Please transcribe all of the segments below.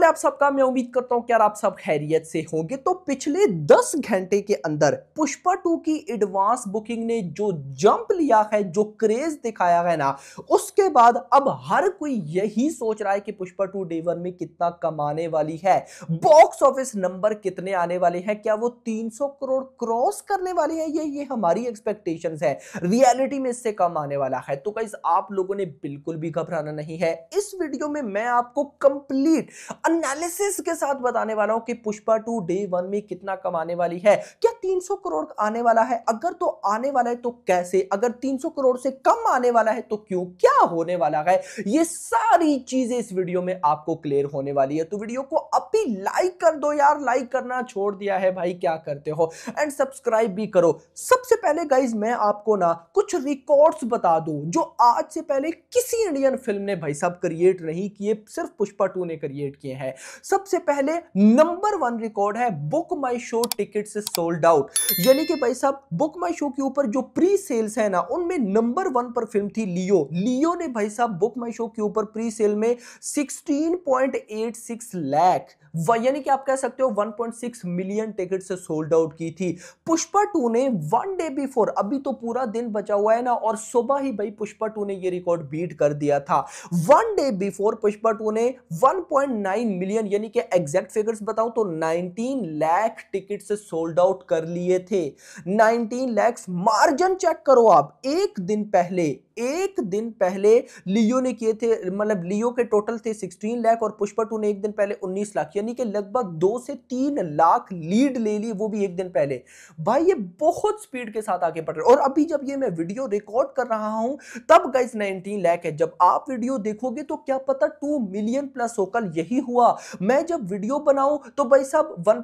हाल है आप सबका मैं उम्मीद करता हूं कि यार आप सब खैरियत से होंगे तो पिछले 10 घंटे के अंदर पुष्पा टू की एडवांस बुकिंग ने जो जंप लिया है जो क्रेज दिखाया है ना उसके बाद अब हर कोई यही सोच रहा है कि पुष्पा टू डे वन में कितना कमाने वाली है बॉक्स ऑफिस नंबर कितने आने वाले हैं क्या वो तीन करोड़ क्रॉस करने वाले हैं ये ये हमारी एक्सपेक्टेशन है रियलिटी में इससे कम आने वाला है तो कई आप लोगों ने बिल्कुल भी घबराना नहीं है इस वीडियो में मैं आपको कंप्लीट एनालिसिस के साथ बताने वाला हूं कि पुष्पा टू डे वन में कितना कमाने वाली है क्या 300 करोड़ आने वाला है अगर तो आने वाला है तो कैसे अगर 300 करोड़ से कम आने वाला है तो क्यों क्या होने वाला है ये सारी चीजें इस वीडियो में आपको क्लियर होने वाली है तो वीडियो को अभी लाइक कर दो यार लाइक करना छोड़ दिया है भाई क्या करते हो एंड सब्सक्राइब भी करो सबसे पहले गाइज मैं आपको ना कुछ रिकॉर्ड्स बता दू जो आज से पहले किसी इंडियन फिल्म ने भाई साहब क्रिएट नहीं किए सिर्फ पुष्पा टू ने क्रिएट किए है सबसे पहले नंबर वन रिकॉर्ड है BookMyShow ticket sold out यानी कि भाई साहब बुक माई शो के ऊपर जो प्री सेल्स है ना उनमें नंबर वन पर फिल्म थी लियो लियो ने भाई साहब बुक माई शो के ऊपर प्री सेल में 16.86 लाख यानी कि आप कह सकते हो 1.6 मिलियन टिकट से सोल्ड आउट की थी पुष्पा टू ने वन डे बिफोर अभी तो पूरा दिन बचा हुआ है ना और सुबह ही भाई पुष्पा टू ने ये रिकॉर्ड बीट कर दिया था one day before Pushpa two ने 1.9 मिलियन यानी कि एग्जैक्ट फिगर्स बताऊं तो 19 लाख टिकट से सोल्ड आउट कर लिए थे 19 लाख मार्जिन चेक करो आप एक दिन पहले एक दिन पहले लियो ने किए थे मतलब लियो के टोटल थे 16 लाख और पुष्पा टू ने एक दिन पहले 19 लाख यानी कि लगभग दो से तीन लाख लीड ले ली वो भी एक दिन पहले भाई ये बहुत स्पीड के साथ आगे बढ़ रहे और अभी जब ये मैं वीडियो रिकॉर्ड कर रहा हूं तब गाइज 19 लाख है जब आप वीडियो देखोगे तो क्या पता टू मिलियन प्लस होकर यही हुआ मैं जब वीडियो बनाऊ तो भाई साहब वन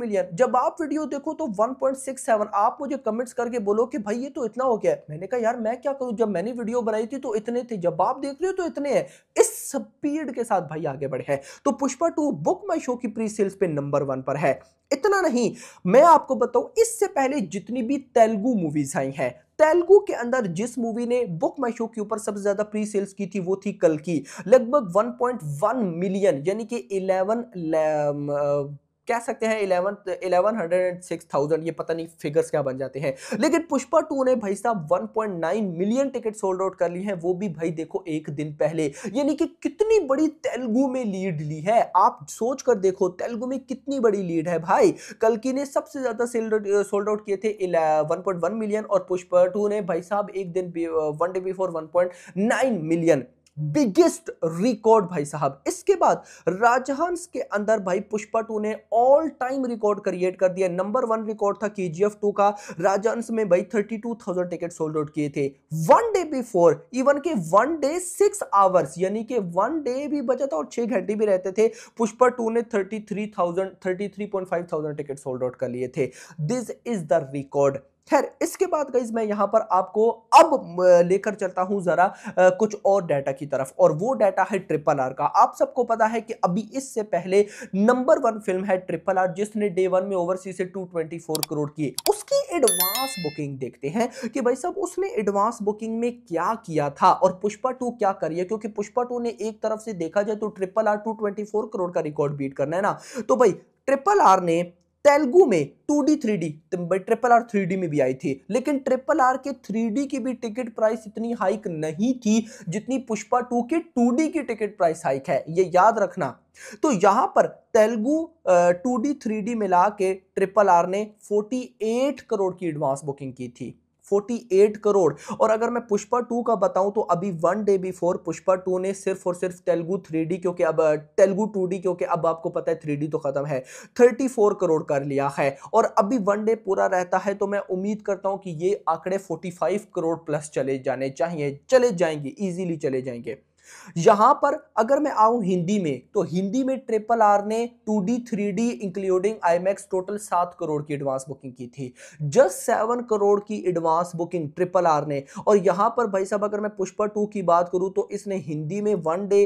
मिलियन जब आप वीडियो देखो तो वन आप मुझे कमेंट्स करके बोलो कि भाई ये तो इतना हो गया मैंने कहा यार मैं क्या करूं जब मैंने वीडियो बनाई थी तो इतने थे जब आप देख रहे हो तो इतने हैं इस स्पीड के साथ भाई आगे बढ़े हैं तो Pushpa two BookMyShow की प्री सेल्स पे नंबर वन पर है इतना नहीं मैं आपको बताऊं इससे पहले जितनी भी तेलुगु मूवीज आई हैं तेलुगु के अंदर जिस मूवी ने बुक माई शो के ऊपर सबसे ज्यादा प्री सेल्स की थी वो थी कल की लगभग 1.1 मिलियन यानी कि 11 कह सकते हैं eleven eleven hundred and six thousand ये पता नहीं फिगर्स क्या बन जाते हैं लेकिन पुष्पा टू ने भाई साहब one point nine million ticket sold out कर ली है वो भी भाई देखो एक दिन पहले यानी कि कितनी बड़ी तेलुगु में लीड ली है आप सोच कर देखो तेलुगु में कितनी बड़ी लीड है भाई कलकी ने सबसे ज्यादा सोल्ड आउट किए थे वन 1.1 मिलियन और पुष्पा टू ने भाई साहब एक दिन uh, one day before 1.9 million biggest record भाई साहब इसके बाद राजहंस के अंदर भाई पुष्पा टू ने ऑल टाइम रिकॉर्ड क्रिएट कर दिया नंबर वन रिकॉर्ड था के जी एफ टू का राजहंस में भाई thirty two thousand ticket sold out किए थे वन डे बिफोर इवन के वन डे सिक्स आवर्स यानी कि वन डे भी बचा था और छह घंटे भी रहते थे पुष्पा टू ने thirty three thousand thirty three point five thousand ticket sold out कर लिए थे दिस इज द रिकॉर्ड खैर इसके बाद गई मैं यहां पर आपको अब लेकर चलता हूं ज़रा कुछ और डाटा की तरफ और वो डाटा है ट्रिपल आर का आप सबको पता है कि अभी इससे पहले नंबर वन फिल्म है ट्रिपल आर जिसने डे वन में ओवरसी से 224 करोड़ किए उसकी एडवांस बुकिंग देखते हैं कि भाई साहब उसने एडवांस बुकिंग में क्या किया था और पुष्पा टू क्या करिए क्योंकि पुष्पा टू ने एक तरफ से देखा जाए तो ट्रिपल आर टू करोड़ का रिकॉर्ड बीट करना है ना तो भाई ट्रिपल आर ने तेलुगु में two D three D triple तो आर थ्री डी में भी आई थी लेकिन ट्रिपल आर के थ्री डी की भी टिकट प्राइस इतनी हाइक नहीं थी जितनी पुष्पा टू के टू डी की टिकट प्राइस हाइक है ये याद रखना तो यहाँ पर Telugu two D three D मिला के ट्रिपल आर ने 48 करोड़ की एडवांस बुकिंग की थी 48 करोड़ और अगर मैं पुष्पा टू का बताऊं तो अभी one day before Pushpa two ने सिर्फ और सिर्फ तेलुगु थ्री क्योंकि अब तेलुगु टू क्योंकि अब आपको पता है थ्री तो खत्म है 34 करोड़ कर लिया है और अभी वन डे पूरा रहता है तो मैं उम्मीद करता हूं कि ये आंकड़े 45 करोड़ प्लस चले जाने चाहिए चले जाएंगे ईजिली चले जाएंगे यहां पर अगर मैं आऊं हिंदी में तो हिंदी में ट्रिपल आर ने two D three D including आई टोटल सात करोड़ की एडवांस बुकिंग की थी जस्ट सेवन करोड़ की एडवांस बुकिंग ट्रिपल आर ने और यहां पर भाई साहब अगर मैं पुष्पा टू की बात करूं तो इसने हिंदी में वन डे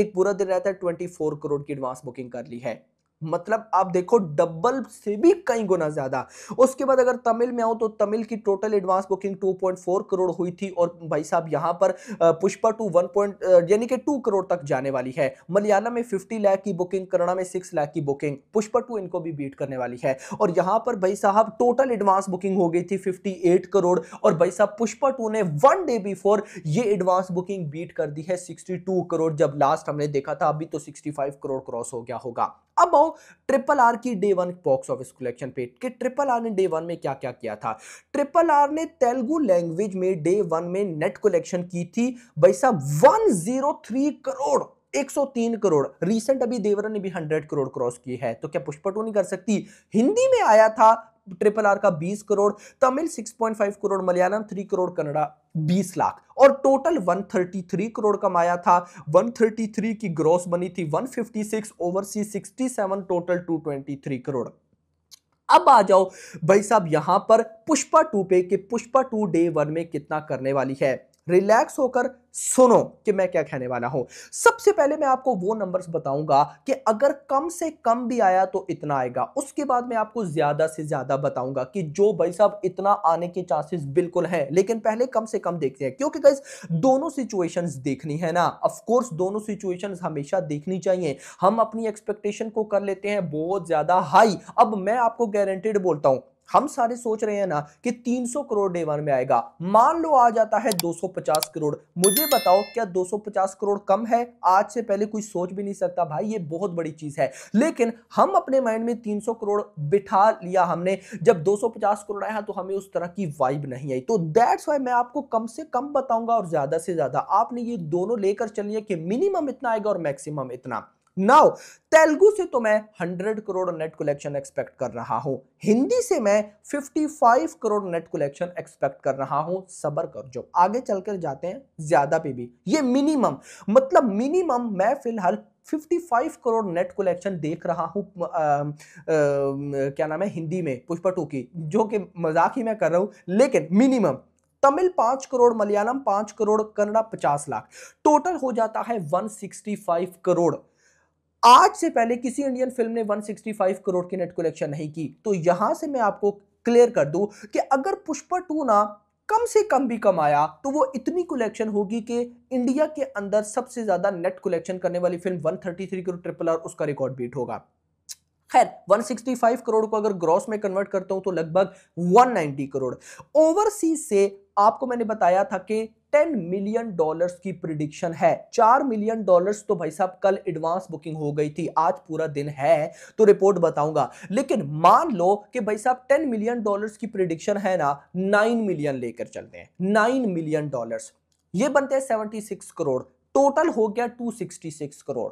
एक पूरा दिन रहता है ट्वेंटी करोड़ की एडवांस बुकिंग कर ली है मतलब आप देखो डबल से भी कई गुना ज़्यादा उसके बाद अगर तमिल में आओ तो तमिल की टोटल एडवांस बुकिंग 2.4 करोड़ हुई थी और भाई साहब यहां पर पुष्पा टू वन यानी कि 2 करोड़ तक जाने वाली है मलयालम में 50 लाख की बुकिंग करना में 6 लाख की बुकिंग पुष्पा टू इनको भी बीट करने वाली है और यहाँ पर भाई साहब टोटल एडवांस बुकिंग हो गई थी फिफ्टी करोड़ और भाई साहब पुष्पा टू ने वन डे बिफोर ये एडवांस बुकिंग बीट कर दी है सिक्सटी करोड़ जब लास्ट हमने देखा था अभी तो सिक्सटी करोड़ क्रॉस हो गया होगा अब आओ ट्रिपल आर की day one box office collection पे कि ट्रिपल आर ने डे वन में क्या क्या किया था ट्रिपल आर ने तेलुगु लैंग्वेज में डे वन में नेट कलेक्शन की थी भाई साहब 103 करोड़ 103 करोड़ रिसेंट अभी देवरा ने भी 100 करोड़ क्रॉस की है तो क्या पुष्पा टू नहीं कर सकती हिंदी में आया था ट्रिपल आर का 20 करोड़ तमिल 6.5 करोड़ मलयालम 3 करोड़ कनाडा 20 लाख और टोटल 133 करोड़ कमाया था 133 की ग्रोस बनी थी 156 ओवरसीज 67 टोटल 223 करोड़ अब आ जाओ भाई साहब यहां पर पुष्पा टू पे के पुष्पा टू डे वन में कितना करने वाली है रिलैक्स होकर सुनो कि मैं क्या कहने वाला हूं सबसे पहले मैं आपको वो नंबर्स बताऊंगा कि अगर कम से कम भी आया तो इतना आएगा उसके बाद मैं आपको ज्यादा से ज्यादा बताऊंगा कि जो भाई साहब इतना आने के चांसेस बिल्कुल हैं लेकिन पहले कम से कम देखते हैं क्योंकि गाइज दोनों सिचुएशंस देखनी है ना अफकोर्स दोनों सिचुएशन हमेशा देखनी चाहिए हम अपनी एक्सपेक्टेशन को कर लेते हैं बहुत ज्यादा हाई अब मैं आपको गारंटेड बोलता हूं हम सारे सोच रहे हैं ना कि 300 करोड़ डे वन में आएगा मान लो आ जाता है 250 करोड़ मुझे बताओ क्या 250 करोड़ कम है आज से पहले कोई सोच भी नहीं सकता भाई ये बहुत बड़ी चीज है लेकिन हम अपने माइंड में 300 करोड़ बिठा लिया हमने जब 250 करोड़ आया तो हमें उस तरह की वाइब नहीं आई तो दैट्स वाई मैं आपको कम से कम बताऊंगा और ज्यादा से ज्यादा आपने ये दोनों लेकर चलिए कि मिनिमम इतना आएगा और मैक्सिमम इतना नाउ तेलुगु से तो मैं 100 करोड़ नेट कलेक्शन एक्सपेक्ट कर रहा हूं हिंदी से मैं 55 करोड़ नेट कलेक्शन एक्सपेक्ट कर रहा हूं सबर कर जो आगे चलकर जाते हैं ज्यादा पे भी ये मिनिमम मतलब मिनिमम मैं फिलहाल 55 करोड़ नेट कलेक्शन देख रहा हूँ क्या नाम है हिंदी में पुष्पा टू की जो कि मजाक ही मैं कर रहा हूँ लेकिन मिनिमम तमिल पांच करोड़ मलयालम पांच करोड़ कन्नड़ा पचास लाख टोटल हो जाता है 165 करोड़ आज से पहले किसी इंडियन फिल्म ने 165 करोड़ की नेट कलेक्शन नहीं की तो यहां से मैं आपको क्लियर कर दूं कि अगर पुष्पा टू ना कम से कम भी कमाया तो वो इतनी कलेक्शन होगी कि इंडिया के अंदर सबसे ज्यादा नेट कलेक्शन करने वाली फिल्म 133 करोड़ ट्रिपल आर उसका रिकॉर्ड बीट होगा खैर 165 करोड़ को अगर ग्रॉस में कन्वर्ट करता हूं तो लगभग 190 करोड़ ओवरसीज से आपको मैंने बताया था कि टेन मिलियन डॉलर्स की प्रिडिक्शन है चार मिलियन डॉलर्स तो भाई साहब कल एडवांस बुकिंग हो गई थी आज पूरा दिन है तो रिपोर्ट बताऊंगा लेकिन मान लो कि भाई साहब टेन मिलियन डॉलर्स की प्रिडिक्शन है ना नाइन मिलियन लेकर चलते हैं नाइन मिलियन डॉलर्स ये बनते हैं सेवेंटी सिक्स करोड़ टोटल हो गया टू सिक्सटी सिक्स करोड़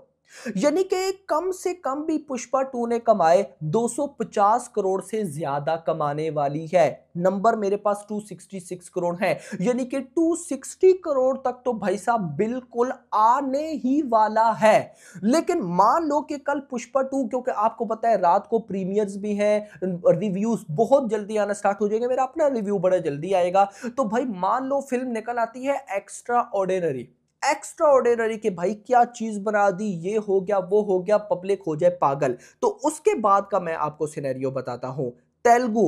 यानी कि कम से कम भी पुष्पा टू ने कमाए 250 करोड़ से ज्यादा कमाने वाली है नंबर मेरे पास 266 करोड़ है यानी कि 260 करोड़ तक तो भाई साहब बिल्कुल आने ही वाला है लेकिन मान लो कि कल पुष्पा टू क्योंकि आपको पता है रात को प्रीमियर्स भी हैं रिव्यूज बहुत जल्दी आना स्टार्ट हो जाएंगे मेरा अपना रिव्यू बड़ा जल्दी आएगा तो भाई मान लो फिल्म निकल आती है एक्स्ट्रा ऑर्डिनरी एक्स्ट्रा ऑर्डिनरी के भाई क्या चीज़ बना दी ये हो गया वो हो गया पब्लिक हो जाए पागल तो उसके बाद का मैं आपको सिनेरियो बताता हूं तेलुगु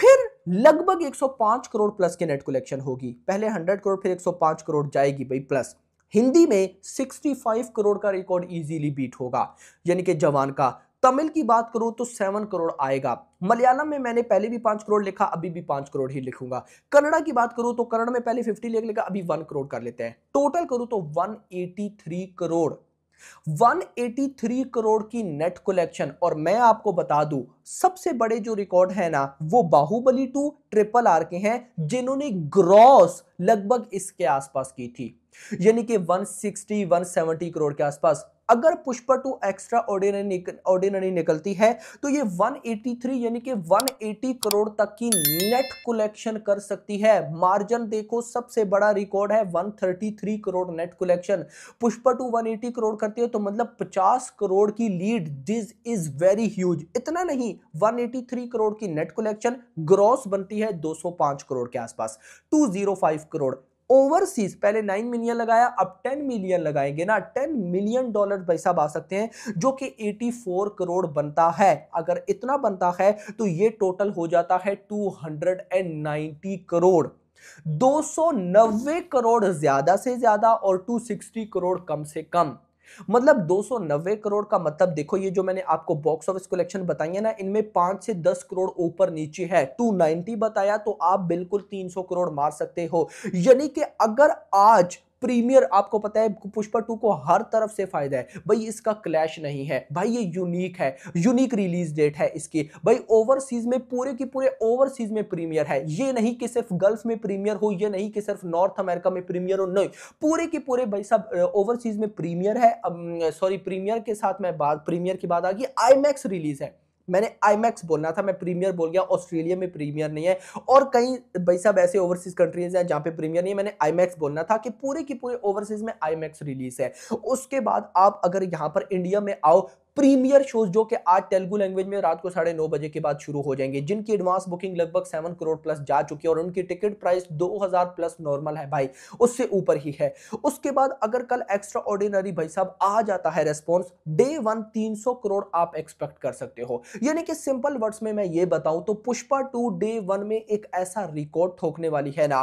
फिर लगभग 105 करोड़ प्लस के नेट कलेक्शन होगी पहले 100 करोड़ फिर 105 करोड़ जाएगी भाई प्लस हिंदी में 65 करोड़ का रिकॉर्ड इजीली बीट होगा यानी कि जवान का तमिल की बात करूं तो सेवन करोड़ आएगा मलयालम में मैंने पहले भी पांच करोड़ लिखा अभी भी पांच करोड़ ही लिखूंगा कन्नड़ा की बात करूं तो कन्नड़ में पहले फिफ्टी लेख लिखा अभी वन करोड़ कर लेते हैं टोटल करूं तो वन करोड़ 183 करोड़ की नेट कलेक्शन और मैं आपको बता दूं सबसे बड़े जो रिकॉर्ड है ना वो बाहुबली टू ट्रिपल आर के हैं जिन्होंने ग्रॉस लगभग इसके आसपास की थी यानी कि 160 170 करोड़ के आसपास अगर पुष्पा टू एक्स्ट्रा ऑर्डिनरी निक, ऑर्डिनरी निकलती है तो ये 183 यानी कि 180 करोड़ तक की नेट कलेक्शन कर सकती है मार्जिन देखो सबसे बड़ा रिकॉर्ड है 133 crore net collection Pushpa two 180 crore करती है तो मतलब 50 करोड़ की lead this is very huge इतना नहीं 183 करोड़ की नेट कलेक्शन ग्रॉस बनती है 205 करोड़ के आसपास 205 करोड़ ओवरसीज पहले नाइन मिलियन लगाया अब टेन मिलियन लगाएंगे ना टेन मिलियन डॉलर पैसा आ सकते हैं जो कि एटी फोर करोड़ बनता है अगर इतना बनता है तो ये टोटल हो जाता है two hundred and ninety crore 290 crore ज्यादा से ज्यादा और 260 करोड़ कम से कम मतलब नब्बे करोड़ का मतलब देखो ये जो मैंने आपको बॉक्स ऑफिस कलेक्शन बताई है ना इनमें पांच से दस करोड़ ऊपर नीचे है टू नाइनटी बताया तो आप बिल्कुल तीन सौ करोड़ मार सकते हो यानी कि अगर आज प्रीमियर आपको पता है पुष्पा टू को हर तरफ से फायदा है भाई इसका क्लैश नहीं है भाई ये यूनिक है यूनिक रिलीज डेट है इसकी भाई ओवरसीज में पूरे के पूरे ओवरसीज में प्रीमियर है ये नहीं कि सिर्फ गल्फ में प्रीमियर हो ये नहीं कि सिर्फ नॉर्थ अमेरिका में प्रीमियर हो नहीं पूरे के पूरे भाई साहब ओवरसीज में प्रीमियर है सॉरी प्रीमियर के साथ में बात प्रीमियर की बात आ गई आई रिलीज है मैंने आईमैक्स बोलना था मैं प्रीमियर बोल गया ऑस्ट्रेलिया में प्रीमियर नहीं है और कई भाई साहब ऐसे ओवरसीज कंट्रीज हैं जहाँ पे प्रीमियर नहीं है मैंने आईमैक्स बोलना था कि पूरे की पूरे ओवरसीज में आईमैक्स रिलीज है उसके बाद आप अगर यहाँ पर इंडिया में आओ प्रीमियर शोज जो कि आज तेलुगु लैंग्वेज में रात को साढ़े नौ बजे के बाद शुरू हो जाएंगे जिनकी एडवांस बुकिंग लगभग सेवन करोड़ प्लस जा चुकी है और उनकी टिकट प्राइस दो हजार प्लस नॉर्मल है भाई उससे ऊपर ही है उसके बाद अगर कल एक्स्ट्रा ऑर्डिनरी भाई साहब आ जाता है रेस्पॉन्स डे वन तीन सौ करोड़ आप एक्सपेक्ट कर सकते हो यानी कि सिंपल वर्ड्स में मैं ये बताऊं तो पुष्पा टू डे वन में एक ऐसा रिकॉर्ड ठोकने वाली है ना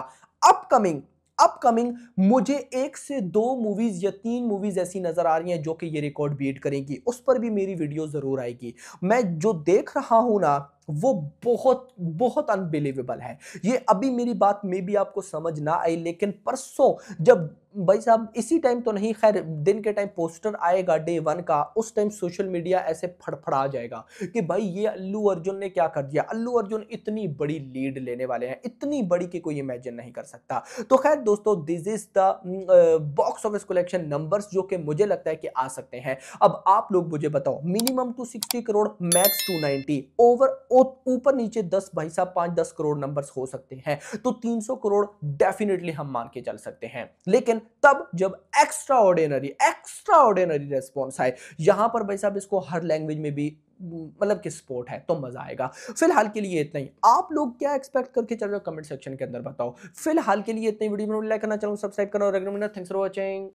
अपकमिंग अपकमिंग मुझे एक से दो मूवीज़ या तीन मूवीज़ ऐसी नज़र आ रही हैं जो कि ये रिकॉर्ड बीट करेंगी उस पर भी मेरी वीडियो ज़रूर आएगी मैं जो देख रहा हूं ना वो बहुत बहुत अनबिलीवेबल है ये अभी मेरी बात में भी आपको समझ ना आई लेकिन परसों जब भाई साहब इसी टाइम तो नहीं खैर दिन के टाइम पोस्टर आएगा डे वन का उस टाइम सोशल मीडिया ऐसे फड़फड़ा जाएगा कि भाई ये अल्लू अर्जुन ने क्या कर दिया अल्लू अर्जुन इतनी बड़ी लीड लेने वाले हैं इतनी बड़ी कि कोई इमेजिन नहीं कर सकता तो खैर दोस्तों this is the box office collection numbers जो कि मुझे लगता है कि आ सकते हैं अब आप लोग मुझे बताओ minimum two sixty crore max two ninety over ऊपर नीचे दस भाई साहब पांच दस करोड़ नंबर्स हो सकते हैं तो तीन करोड़ डेफिनेटली हम मान के चल सकते हैं लेकिन तब जब extraordinary extraordinary response आए यहां पर भाई साहब इसको हर लैंग्वेज में भी मतलब कि स्पोर्ट है तो मज़ा आएगा फिलहाल के लिए इतना ही आप लोग क्या एक्सपेक्ट करके चल रहे हो कमेंट सेक्शन के अंदर बताओ फिलहाल के लिए इतनी वीडियो में लाइक करना चाहूँ सब्सक्राइब करना और थैंक्स फॉर वॉचिंग